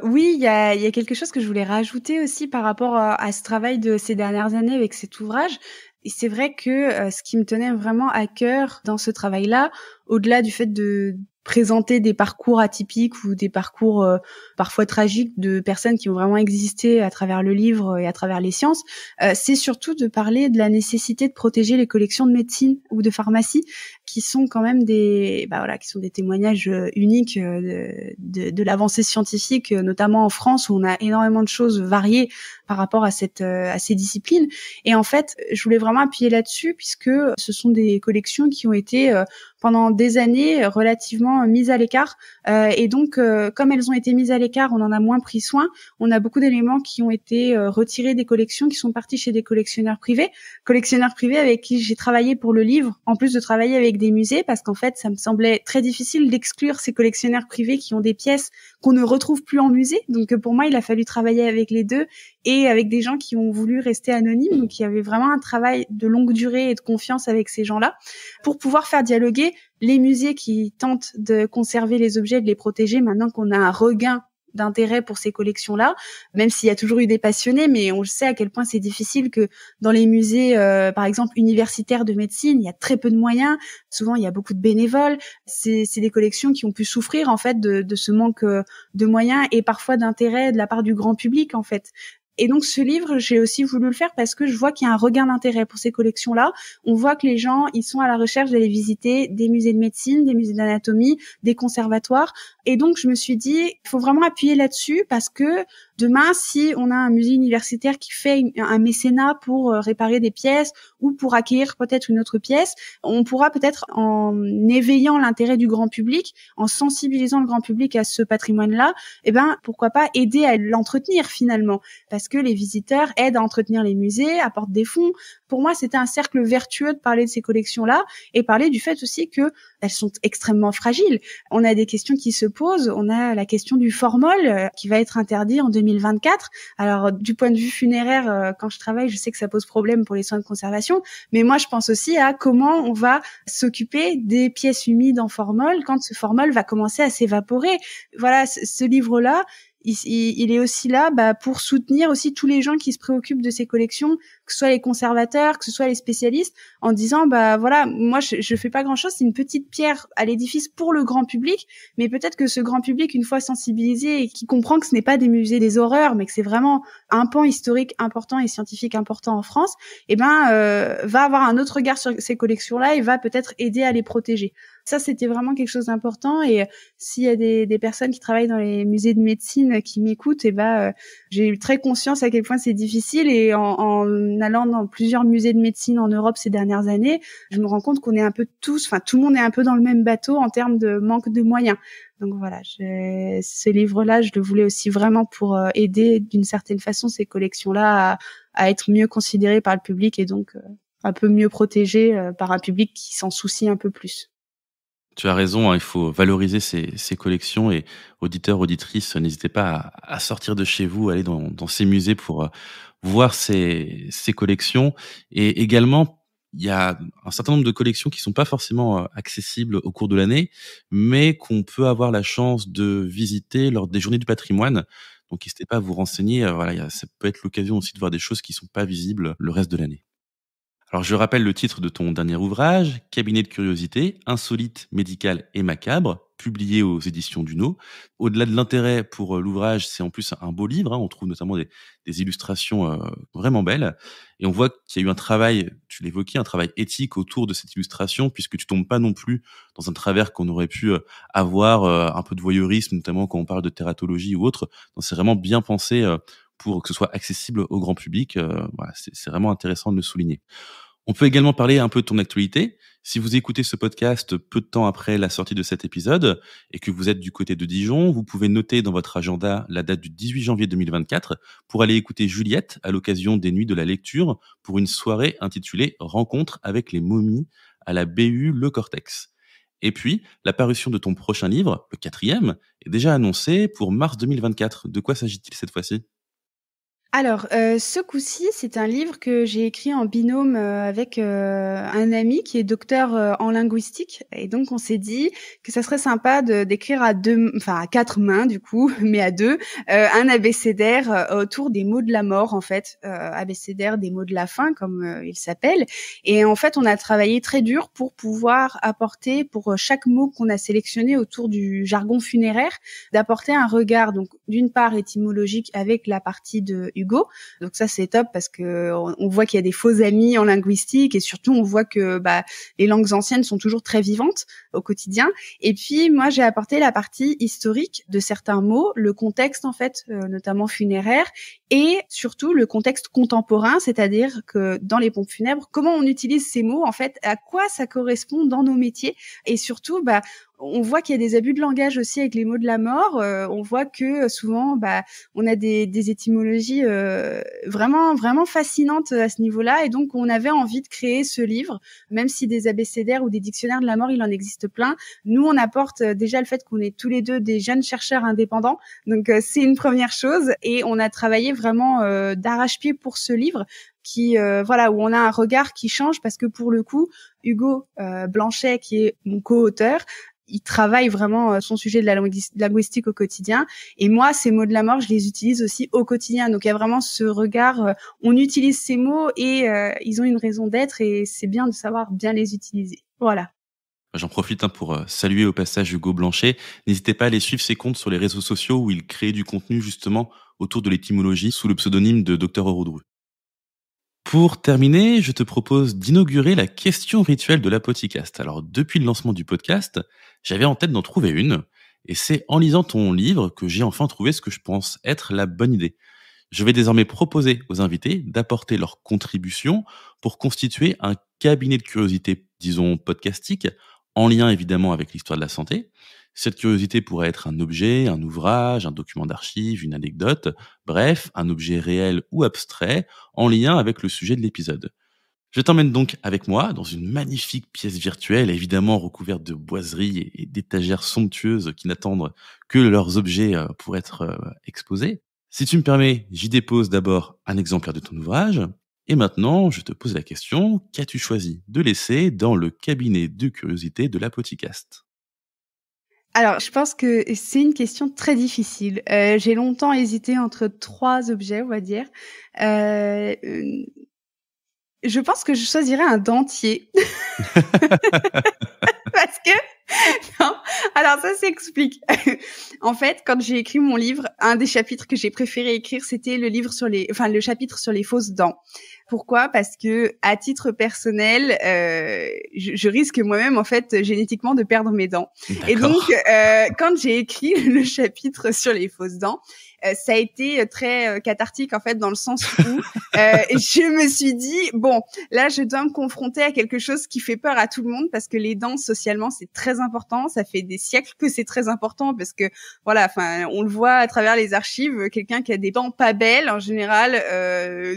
oui, il y a, quelque chose que je voulais rajouter aussi par rapport à, ce travail de ces dernières années avec cet ouvrage. Et c'est vrai que euh, ce qui me tenait vraiment à cœur dans ce travail-là, au-delà du fait de présenter des parcours atypiques ou des parcours euh, parfois tragiques de personnes qui ont vraiment existé à travers le livre et à travers les sciences, euh, c'est surtout de parler de la nécessité de protéger les collections de médecine ou de pharmacie, qui sont quand même des, bah voilà, qui sont des témoignages euh, uniques de, l'avancée scientifique, notamment en France où on a énormément de choses variées par rapport à cette à ces disciplines. Et en fait, je voulais vraiment appuyer là-dessus puisque ce sont des collections qui ont été pendant des années euh, relativement euh, mises à l'écart. Euh, et donc, comme elles ont été mises à l'écart, on en a moins pris soin. On a beaucoup d'éléments qui ont été retirés des collections, qui sont partis chez des collectionneurs privés, collectionneurs privés avec qui j'ai travaillé pour le livre, en plus de travailler avec des musées, parce qu'en fait, ça me semblait très difficile d'exclure ces collectionneurs privés qui ont des pièces qu'on ne retrouve plus en musée. Donc, pour moi, il a fallu travailler avec les deux et avec des gens qui ont voulu rester anonymes. Donc, il y avait vraiment un travail de longue durée et de confiance avec ces gens-là pour pouvoir faire dialoguer les musées qui tentent de conserver les objets, de les protéger maintenant qu'on a un regain d'intérêt pour ces collections-là, même s'il y a toujours eu des passionnés, mais on sait à quel point c'est difficile que dans les musées, euh, par exemple, universitaires de médecine, il y a très peu de moyens, souvent il y a beaucoup de bénévoles, c'est des collections qui ont pu souffrir en fait de, de ce manque euh, de moyens et parfois d'intérêt de la part du grand public en fait. Et donc ce livre, j'ai aussi voulu le faire parce que je vois qu'il y a un regain d'intérêt pour ces collections-là. On voit que les gens, ils sont à la recherche d'aller visiter des musées de médecine, des musées d'anatomie, des conservatoires. Et donc je me suis dit, il faut vraiment appuyer là-dessus parce que Demain, si on a un musée universitaire qui fait un mécénat pour euh, réparer des pièces ou pour acquérir peut-être une autre pièce, on pourra peut-être en éveillant l'intérêt du grand public, en sensibilisant le grand public à ce patrimoine-là, eh ben pourquoi pas aider à l'entretenir finalement, parce que les visiteurs aident à entretenir les musées, apportent des fonds, pour moi, c'était un cercle vertueux de parler de ces collections-là et parler du fait aussi que elles sont extrêmement fragiles. On a des questions qui se posent. On a la question du formol euh, qui va être interdit en 2024. Alors, euh, du point de vue funéraire, euh, quand je travaille, je sais que ça pose problème pour les soins de conservation. Mais moi, je pense aussi à comment on va s'occuper des pièces humides en formol quand ce formol va commencer à s'évaporer. Voilà, ce livre-là, il, est aussi là bah, pour soutenir aussi tous les gens qui se préoccupent de ces collections, que ce soit les conservateurs, que ce soit les spécialistes, en disant bah voilà, moi je, je fais pas grand chose, c'est une petite pierre à l'édifice pour le grand public, mais peut-être que ce grand public, une fois sensibilisé et qui comprend que ce n'est pas des musées des horreurs, mais que c'est vraiment un pan historique important et scientifique important en France, eh ben euh, va avoir un autre regard sur ces collections-là et va peut-être aider à les protéger. Ça, c'était vraiment quelque chose d'important. Et euh, s'il y a des, des, personnes qui travaillent dans les musées de médecine qui m'écoutent, et eh ben, euh, j'ai eu très conscience à quel point c'est difficile. Et en, en, allant dans plusieurs musées de médecine en Europe ces dernières années, je me rends compte qu'on est un peu tous, enfin, tout le monde est un peu dans le même bateau en termes de manque de moyens. Donc voilà, ce livre-là, je le voulais aussi vraiment pour euh, aider d'une certaine façon ces collections-là à, à, être mieux considérées par le public et donc un peu mieux protégées par un public qui s'en soucie un peu plus. Tu as raison, hein, il faut valoriser ces, ces collections et auditeurs, auditrices, n'hésitez pas à, sortir de chez vous, aller dans, dans ces musées pour euh, voir ces, ces collections. Et également, il y a un certain nombre de collections qui sont pas forcément euh, accessibles au cours de l'année, mais qu'on peut avoir la chance de visiter lors des journées du patrimoine. Donc n'hésitez pas à vous renseigner, euh, voilà, ça peut être l'occasion aussi de voir des choses qui sont pas visibles le reste de l'année. Alors je rappelle le titre de ton dernier ouvrage, Cabinet de curiosité, insolite, médical et macabre, publié aux éditions Duno. Au-delà de l'intérêt pour euh, l'ouvrage, c'est en plus un beau livre. Hein. On trouve notamment des, illustrations euh, vraiment belles. Et on voit qu'il y a eu un travail, tu l'évoquais, un travail éthique autour de cette illustration, puisque tu tombes pas non plus dans un travers qu'on aurait pu euh, avoir, un peu de voyeurisme, notamment quand on parle de thératologie ou autre. Donc c'est vraiment bien pensé pour que ce soit accessible au grand public. Euh, c'est vraiment intéressant de le souligner. On peut également parler un peu de ton actualité. Si vous écoutez ce podcast peu de temps après la sortie de cet épisode et que vous êtes du côté de Dijon, vous pouvez noter dans votre agenda la date du 18 janvier 2024 pour aller écouter Juliette à l'occasion des Nuits de la Lecture pour une soirée intitulée Rencontre avec les momies à la BU Le Cortex. Et puis, la parution de ton prochain livre, le quatrième, est déjà annoncée pour mars 2024. De quoi s'agit-il cette fois-ci alors, euh, ce coup-ci, c'est un livre que j'ai écrit en binôme euh, avec euh, un ami qui est docteur en linguistique, et donc on s'est dit que ça serait sympa de d'écrire à deux, enfin à quatre mains du coup, mais à deux, un abécédaire autour des mots de la mort en fait, abécédaire des mots de la fin, comme il s'appelle. Et en fait, on a travaillé très dur pour pouvoir apporter pour chaque mot qu'on a sélectionné autour du jargon funéraire, d'apporter un regard donc d'une part étymologique avec la partie de donc ça c'est top parce que on voit qu'il y a des faux amis en linguistique et surtout on voit que bah, les langues anciennes sont toujours très vivantes au quotidien. Et puis moi j'ai apporté la partie historique de certains mots, le contexte en fait, euh, notamment funéraire, et surtout le contexte contemporain, c'est-à-dire que dans les pompes funèbres, comment on utilise ces mots en fait, à quoi ça correspond dans nos métiers, et surtout bah on voit qu'il y a des abus de langage aussi avec les mots de la mort. Euh, on voit que euh, souvent, bah, on a des, des étymologies euh, vraiment, vraiment fascinantes à ce niveau-là. Et donc, on avait envie de créer ce livre, même si des abécédaires ou des dictionnaires de la mort, il en existe plein. Nous, on apporte déjà le fait qu'on est tous les deux des jeunes chercheurs indépendants. Donc, c'est une première chose. Et on a travaillé vraiment d'arrache-pied pour ce livre qui voilà où on a un regard qui change parce que pour le coup Hugo Blanchet qui est mon co-auteur il travaille vraiment euh, son sujet de la linguistique au quotidien. Et moi, ces mots de la mort, je les utilise aussi au quotidien. Donc il y a vraiment ce regard, euh, on utilise ces mots et euh, ils ont une raison d'être et c'est bien de savoir bien les utiliser. Voilà. J'en profite hein, pour saluer au passage Hugo Blanchet. N'hésitez pas à aller suivre ses comptes sur les réseaux sociaux où il crée du contenu justement autour de l'étymologie sous le pseudonyme de Dr Oroudru. Pour terminer, je te propose d'inaugurer la question rituelle de poticast Alors, depuis le lancement du podcast, j'avais en tête d'en trouver une, et c'est en lisant ton livre que j'ai enfin trouvé ce que je pense être la bonne idée. Je vais désormais proposer aux invités d'apporter leur contribution pour constituer un cabinet de curiosité, disons podcastique, en lien évidemment avec l'histoire de la santé. Cette curiosité pourrait être un objet, un ouvrage, un document d'archives, une anecdote, bref, un objet réel ou abstrait en lien avec le sujet de l'épisode. Je t'emmène donc avec moi dans une magnifique pièce virtuelle, évidemment recouverte de boiseries et d'étagères somptueuses qui n'attendent que leurs objets euh, pour être euh, exposés. Si tu me permets, j'y dépose d'abord un exemplaire de ton ouvrage. Et maintenant, je te pose la question, qu'as-tu choisi de laisser dans le cabinet de curiosité de la alors, je pense que c'est une question très difficile. Euh, j'ai longtemps hésité entre trois objets, on va dire je pense que je choisirais un dentier. Parce que Alors ça s'explique. en fait, quand j'ai écrit mon livre, un des chapitres que j'ai préféré écrire, c'était le livre sur les, enfin le chapitre sur les fausses dents. Pourquoi Parce que à titre personnel, euh, je, risque moi-même en fait génétiquement de perdre mes dents. Et donc, euh, quand j'ai écrit le chapitre sur les fausses dents, euh, ça a été euh, très euh, cathartique en fait dans le sens où je me suis dit bon là je dois me confronter à quelque chose qui fait peur à tout le monde parce que les dents socialement c'est très important, ça fait des siècles que c'est très important parce que voilà, enfin on le voit à travers les archives, quelqu'un qui a des dents pas belles en général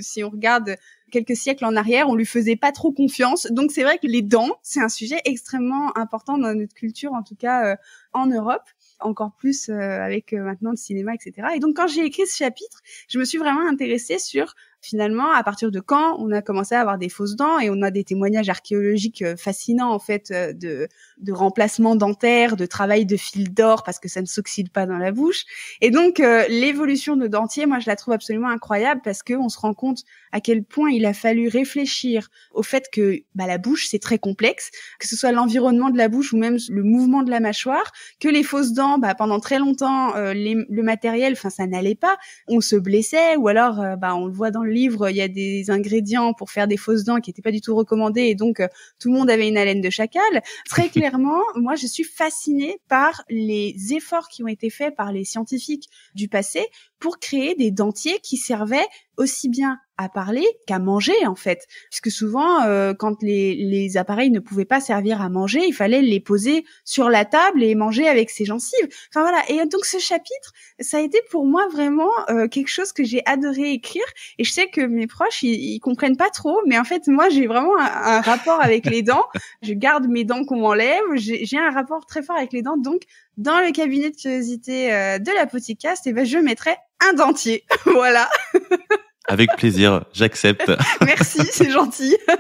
si on regarde quelques siècles en arrière, on lui faisait pas trop confiance. Donc c'est vrai que les dents, c'est un sujet extrêmement important dans notre culture, en tout cas en Europe encore plus euh, avec euh, maintenant le cinéma, etc. Et donc quand j'ai écrit ce chapitre, je me suis vraiment intéressée sur finalement, à partir de quand on a commencé à avoir des fausses dents et on a des témoignages archéologiques euh, fascinants en fait euh, de, de remplacement dentaire, de travail de fil d'or parce que ça ne s'oxyde pas dans la bouche. Et donc euh, l'évolution de dentier, moi je la trouve absolument incroyable parce qu'on on se rend compte à quel point il a fallu réfléchir au fait que bah, la bouche c'est très complexe, que ce soit l'environnement de la bouche ou même le mouvement de la mâchoire, que les fausses dents, bah, pendant très longtemps le matériel, enfin ça n'allait pas, on se blessait ou alors bah, on le voit dans le livre, il y a des ingrédients pour faire des fausses dents qui n'étaient pas du tout recommandés et donc euh, tout le monde avait une haleine de chacal. Très clairement, moi, je suis fascinée par les efforts qui ont été faits par les scientifiques du passé pour créer des dentiers qui servaient aussi bien à parler qu'à manger en fait puisque souvent euh, quand les, les, appareils ne pouvaient pas servir à manger il fallait les poser sur la table et manger avec ses gencives enfin voilà et euh, donc ce chapitre ça a été pour moi vraiment euh, quelque chose que j'ai adoré écrire et je sais que mes proches ils, ils comprennent pas trop mais en fait moi j'ai vraiment un, rapport avec les dents je garde mes dents qu'on m'enlève j'ai un rapport très fort avec les dents donc dans le cabinet de curiosité de la podcast et eh ben je mettrai un dentier voilà Avec plaisir, j'accepte. Merci, c'est gentil.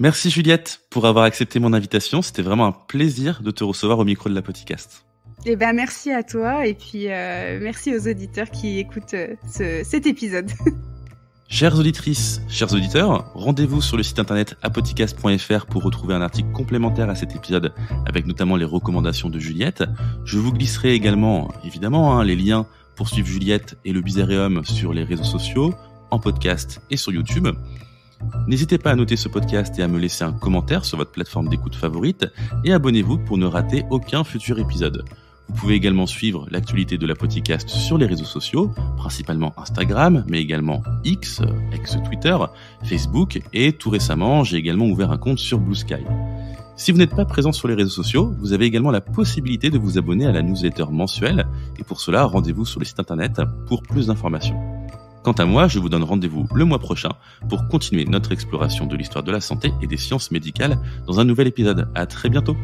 Merci Juliette pour avoir accepté mon invitation. C'était vraiment un plaisir de te recevoir au micro de la podcast. Eh ben merci à toi et puis euh, merci aux auditeurs qui écoutent euh, cet épisode. Chères auditrices, chers auditeurs, rendez-vous sur le site internet apoticast.fr pour retrouver un article complémentaire à cet épisode avec notamment les recommandations de Juliette. Je vous glisserai également, évidemment, hein, les liens suivre Juliette et le Bizarreum sur les réseaux sociaux, en podcast et sur YouTube. N'hésitez pas à noter ce podcast et à me laisser un commentaire sur votre plateforme d'écoute favorite et abonnez-vous pour ne rater aucun futur épisode. Vous pouvez également suivre l'actualité de la podcast sur les réseaux sociaux, principalement Instagram, mais également X, ex-Twitter, Facebook et tout récemment, j'ai également ouvert un compte sur Blue Sky. Si vous n'êtes pas présent sur les réseaux sociaux, vous avez également la possibilité de vous abonner à la newsletter mensuelle et pour cela, rendez-vous sur le site internet pour plus d'informations. Quant à moi, je vous donne rendez-vous le mois prochain pour continuer notre exploration de l'histoire de la santé et des sciences médicales dans un nouvel épisode. À très bientôt!